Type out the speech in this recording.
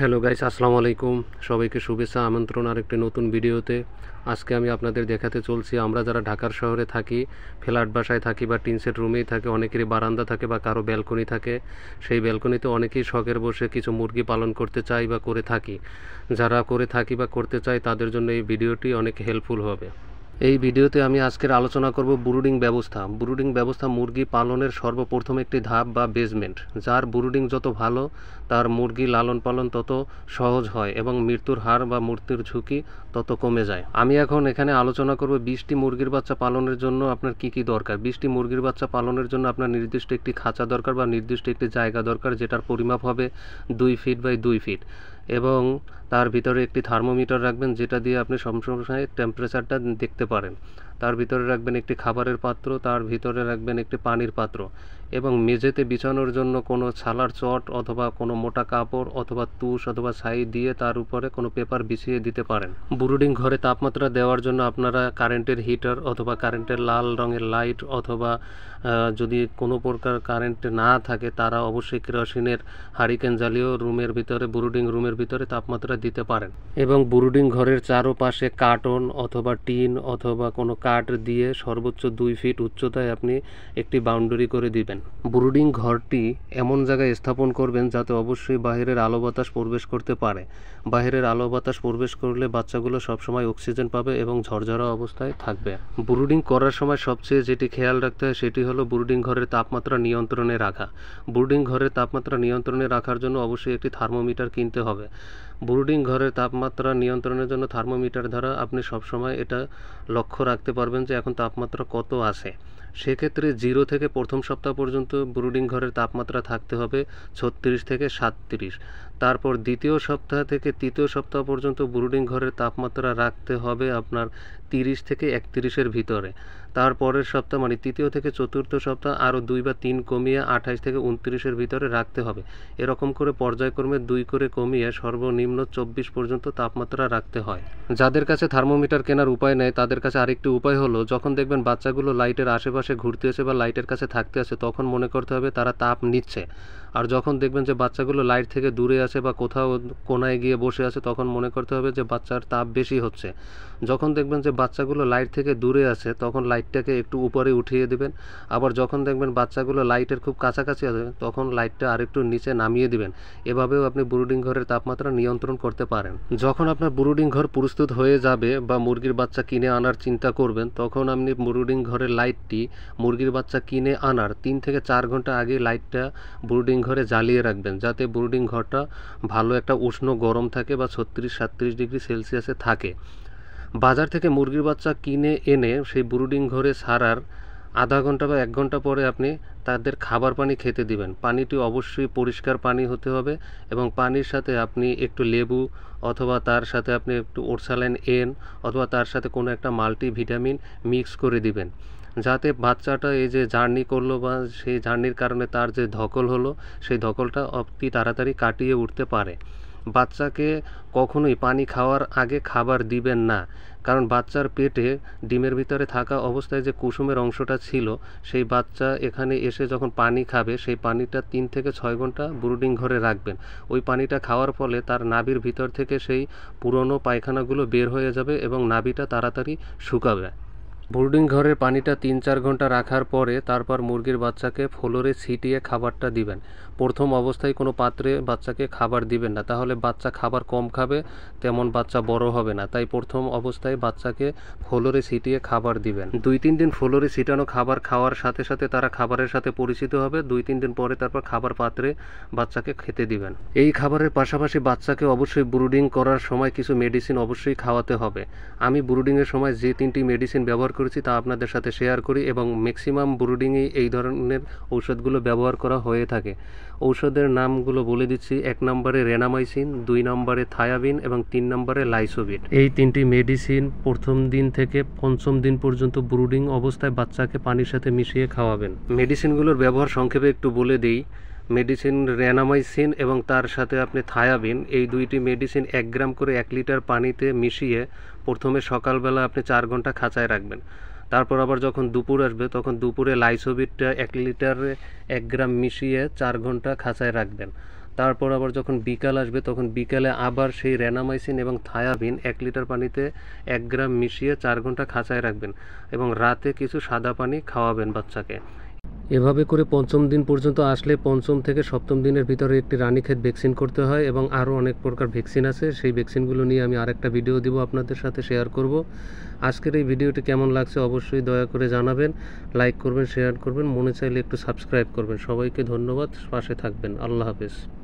hello guys আসসালামু আলাইকুম সবাইকে শুভেচ্ছা আমন্ত্রণ আর একটি নতুন ভিডিওতে আজকে আমি আপনাদের দেখাতে চলছি আমরা যারা ঢাকার শহরে থাকি ফ্ল্যাট বাসায় থাকি বা টিনসেট রুমেই থাকে অনেকেরই বারান্দা থাকে বা কারো ব্যালকনি থাকে সেই ব্যালকনিতে অনেকেই শখের বসে কিছু মুরগি পালন করতে চাই বা করে থাকি যারা করে থাকি বা করতে চাই তাদের জন্য এই ভিডিওটি অনেক হেল্পফুল হবে এই ভিডিওতে আমি আজকের আলোচনা করব ব্রুডিং ব্যবস্থা ব্রুডিং ব্যবস্থা মুরগি পালনের সর্বপ্রথম একটি ধাপ বা বেজমেন্ট যার ব্রুডিং যত ভালো তার মুরগি লালন পালন তত সহজ হয় এবং মৃত্যুর হার বা মূর্তির ঝুঁকি তত কমে যায় আমি এখন এখানে আলোচনা করব বিশটি মুরগির বাচ্চা পালনের জন্য আপনার কি কি দরকার বিশটি মুরগির বাচ্চা পালনের জন্য আপনার নির্দিষ্ট একটি খাঁচা দরকার বা নির্দিষ্ট একটি জায়গা দরকার যেটার পরিমাপ হবে দুই ফিট বাই দুই ফিট এবং তার ভিতরে একটি থার্মোমিটার রাখবেন যেটা দিয়ে আপনি সবসময় টেম্পারেচারটা দেখতে পারেন তার ভিতরে রাখবেন একটি খাবারের পাত্র তার ভিতরে রাখবেন একটি পানির পাত্র এবং মেঝেতে বিছানোর জন্য কোনো ছালার চট অথবা কোনো মোটা কাপড় অথবা তুষ অথবা ছাই দিয়ে তার উপরে কোনো পেপার বিছিয়ে দিতে পারেন ব্রুডিং ঘরে তাপমাত্রা দেওয়ার জন্য আপনারা কারেন্টের হিটার অথবা কারেন্টের লাল রঙের লাইট অথবা যদি কোনো প্রকার কারেন্ট না থাকে তারা অবশ্যই কেরোসিনের হারিকেন জ্বালিয়েও রুমের ভিতরে ব্রুডিং রুমের ভিতরে তাপমাত্রা দিতে পারেন এবং ব্রুডিং ঘরের চারোপাশে কার্টন অথবা টিন অথবা কোনো কাঠ দিয়ে সর্বোচ্চ দুই ফিট উচ্চতায় আপনি একটি বাউন্ডারি করে দিবেন ব্রুডিং ঘরটি এমন জায়গায় স্থাপন করবেন যাতে অবশ্যই বাহিরের আলো বাতাস প্রবেশ করতে পারে বাহিরের আলো বাতাস প্রবেশ করলে বাচ্চাগুলো সবসময় অক্সিজেন পাবে এবং ঝরঝরা অবস্থায় থাকবে ব্রুডিং করার সময় সবচেয়ে যেটি খেয়াল রাখতে হয় সেটি হলো ব্রুডিং ঘরের তাপমাত্রা নিয়ন্ত্রণে রাখা ব্রুডিং ঘরের তাপমাত্রা নিয়ন্ত্রণে রাখার জন্য অবশ্যই একটি থার্মোমিটার কিনতে হবে ব্রুডিং ঘরের তাপমাত্রা নিয়ন্ত্রণের জন্য থার্মোমিটার দ্বারা আপনি সবসময় এটা লক্ষ্য রাখতে পারবেন যে এখন তাপমাত্রা কত আছে সেক্ষেত্রে জিরো থেকে প্রথম সপ্তাহ পর্যন্ত ব্রুডিং ঘরের তাপমাত্রা থাকতে হবে ছত্রিশ থেকে সাতত্রিশ তারপর দ্বিতীয় সপ্তাহ থেকে তৃতীয় সপ্তাহ পর্যন্ত ব্রুডিং ঘরের তাপমাত্রা রাখতে হবে আপনার তিরিশ থেকে একত্রিশের ভিতরে তারপরের সপ্তাহ মানে তৃতীয় থেকে চতুর্থ সপ্তাহ আরও দুই বা তিন কমিয়ে আঠাশ থেকে উনত্রিশের ভিতরে রাখতে হবে এরকম করে পর্যায়ক্রমে দুই করে কমিয়ে সর্বনিম্ন চব্বিশ পর্যন্ত তাপমাত্রা রাখতে হয় যাদের কাছে থার্মোমিটার কেনার উপায় নেই তাদের কাছে আরেকটি উপায় হলো যখন দেখবেন বাচ্চাগুলো লাইটের আশেপাশে আশেপাশে ঘুরতে আসে বা লাইটের কাছে থাকতে আসে তখন মনে করতে হবে তারা তাপ নিচ্ছে আর যখন দেখবেন যে বাচ্চাগুলো লাইট থেকে দূরে আছে বা কোথাও কোনায় গিয়ে বসে আছে তখন মনে করতে হবে যে বাচ্চার তাপ বেশি হচ্ছে যখন দেখবেন যে বাচ্চাগুলো লাইট থেকে দূরে আছে তখন লাইটটাকে একটু উপরে উঠিয়ে দেবেন আবার যখন দেখবেন বাচ্চাগুলো লাইটের খুব কাছাকাছি আছে তখন লাইটটা আরেকটু নিচে নামিয়ে দিবেন এভাবেও আপনি ব্রুডিং ঘরের তাপমাত্রা নিয়ন্ত্রণ করতে পারেন যখন আপনার ব্রুডিং ঘর প্রস্তুত হয়ে যাবে বা মুরগির বাচ্চা কিনে আনার চিন্তা করবেন তখন আপনি ব্রুডিং ঘরের লাইটটি মুরগির বাচ্চা কিনে আনার তিন থেকে চার ঘন্টা আগে লাইটটা ব্রুডিং ঘরে জ্বালিয়ে রাখবেন যাতে ব্রুডিং ঘরটা ভালো একটা উষ্ণ গরম থাকে বা ছত্রিশ সাতত্রিশ ডিগ্রি সেলসিয়াসে থাকে বাজার থেকে মুরগির বাচ্চা কিনে এনে সেই ব্রুডিং ঘরে সারার আধা ঘন্টা বা এক ঘন্টা পরে আপনি তাদের খাবার পানি খেতে দিবেন পানিটি অবশ্যই পরিষ্কার পানি হতে হবে এবং পানির সাথে আপনি একটু লেবু অথবা তার সাথে আপনি একটু ওরসালাইন এন অথবা তার সাথে কোনো একটা মাল্টিভিটামিন মিক্স করে দিবেন যাতে বাচ্চাটা এই যে জার্নি করলো বা সেই জার্নির কারণে তার যে ধকল হলো সেই ধকলটা অতি তাড়াতাড়ি কাটিয়ে উঠতে পারে বাচ্চাকে কখনোই পানি খাওয়ার আগে খাবার দিবেন না কারণ বাচ্চার পেটে ডিমের ভিতরে থাকা অবস্থায় যে কুসুমের অংশটা ছিল সেই বাচ্চা এখানে এসে যখন পানি খাবে সেই পানিটা তিন থেকে ছয় ঘন্টা ব্রুডিং ঘরে রাখবেন ওই পানিটা খাওয়ার ফলে তার নাভির ভিতর থেকে সেই পুরনো পায়খানাগুলো বের হয়ে যাবে এবং নাভিটা তাড়াতাড়ি শুকাবে ব্রুডিং ঘরের পানিটা তিন চার ঘন্টা রাখার পরে তারপর মুরগির বাচ্চাকে ফ্লোরে ছিটিয়ে খাবারটা দিবেন প্রথম অবস্থায় কোনো পাত্রে বাচ্চাকে খাবার দিবেন না তাহলে বাচ্চা খাবার কম খাবে তেমন বাচ্চা বড় হবে না তাই প্রথম অবস্থায় বাচ্চাকে ফ্লোরে ছিটিয়ে খাবার দিবেন দুই তিন দিন ফ্লোরে ছিটানো খাবার খাওয়ার সাথে সাথে তারা খাবারের সাথে পরিচিত হবে দুই তিন দিন পরে তারপর খাবার পাত্রে বাচ্চাকে খেতে দিবেন এই খাবারের পাশাপাশি বাচ্চাকে অবশ্যই ব্রুডিং করার সময় কিছু মেডিসিন অবশ্যই খাওয়াতে হবে আমি ব্রুডিংয়ের সময় যে তিনটি মেডিসিন ব্যবহার করেছি তা আপনাদের সাথে শেয়ার করি এবং ম্যাক্সিমাম ব্রুডিংয়ে এই ধরনের ঔষধগুলো ব্যবহার করা হয়ে থাকে ঔষধের নামগুলো বলে দিচ্ছি এক নম্বরে রেনামাইসিন দুই নম্বরে থায়াবিন এবং তিন নম্বরে লাইসোবিট এই তিনটি মেডিসিন প্রথম দিন থেকে পঞ্চম দিন পর্যন্ত ব্রুডিং অবস্থায় বাচ্চাকে পানির সাথে মিশিয়ে খাওয়াবেন মেডিসিনগুলোর ব্যবহার সংক্ষেপে একটু বলে দিই মেডিসিন রেনামাইসিন এবং তার সাথে আপনি থায়াবিন এই দুইটি মেডিসিন এক গ্রাম করে এক লিটার পানিতে মিশিয়ে প্রথমে সকালবেলা আপনি চার ঘন্টা খাঁচায় রাখবেন তারপর আবার যখন দুপুর আসবে তখন দুপুরে লাইসোবিটটা এক লিটারে এক গ্রাম মিশিয়ে চার ঘন্টা খাঁচায় রাখবেন তারপর আবার যখন বিকাল আসবে তখন বিকালে আবার সেই রেনামাইসিন এবং থায়াবিন এক লিটার পানিতে এক গ্রাম মিশিয়ে চার ঘন্টা খাঁচায় রাখবেন এবং রাতে কিছু সাদা পানি খাওয়াবেন বাচ্চাকে এভাবে করে পঞ্চম দিন পর্যন্ত আসলে পঞ্চম থেকে সপ্তম দিনের ভিতরে একটি রানীক্ষেত ভ্যাকসিন করতে হয় এবং আরও অনেক প্রকার ভ্যাকসিন আছে সেই ভ্যাকসিনগুলো নিয়ে আমি আরেকটা ভিডিও দিব আপনাদের সাথে শেয়ার করব আজকের এই ভিডিওটি কেমন লাগছে অবশ্যই দয়া করে জানাবেন লাইক করবেন শেয়ার করবেন মনে চাইলে একটু সাবস্ক্রাইব করবেন সবাইকে ধন্যবাদ পাশে থাকবেন আল্লাহ হাফেজ